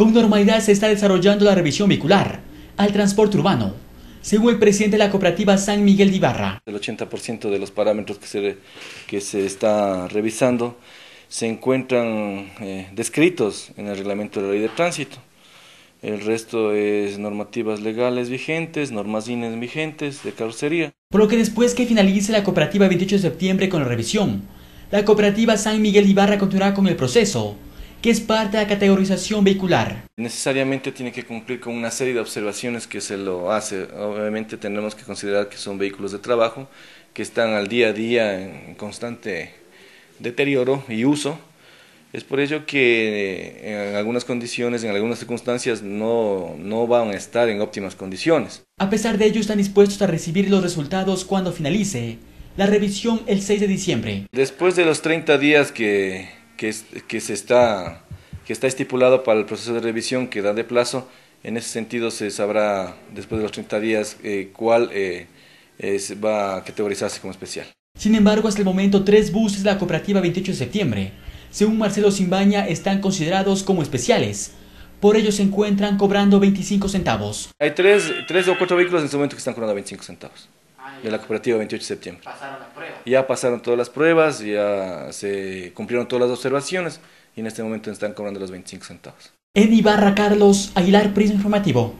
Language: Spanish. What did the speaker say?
Con normalidad se está desarrollando la revisión vehicular al transporte urbano, según el presidente de la cooperativa San Miguel de Ibarra. El 80% de los parámetros que se, que se está revisando se encuentran eh, descritos en el reglamento de la ley de tránsito. El resto es normativas legales vigentes, normas INES vigentes de carrocería. Por lo que después que finalice la cooperativa 28 de septiembre con la revisión, la cooperativa San Miguel Ibarra continuará con el proceso que es parte de la categorización vehicular. Necesariamente tiene que cumplir con una serie de observaciones que se lo hace. Obviamente tenemos que considerar que son vehículos de trabajo que están al día a día en constante deterioro y uso. Es por ello que eh, en algunas condiciones, en algunas circunstancias, no, no, van a estar en óptimas condiciones. A pesar de ello, están dispuestos a recibir los resultados cuando finalice la revisión el 6 de diciembre. Después de los 30 días que que, se está, que está estipulado para el proceso de revisión que da de plazo. En ese sentido se sabrá después de los 30 días eh, cuál eh, es, va a categorizarse como especial. Sin embargo, hasta el momento tres buses de la cooperativa 28 de septiembre, según Marcelo Simbaña, están considerados como especiales. Por ello se encuentran cobrando 25 centavos. Hay tres, tres o cuatro vehículos en este momento que están cobrando 25 centavos de la cooperativa 28 de septiembre. Pasaron las Ya pasaron todas las pruebas, ya se cumplieron todas las observaciones y en este momento están cobrando los 25 centavos. Eddie Barra Carlos, Aguilar Prisma Informativo.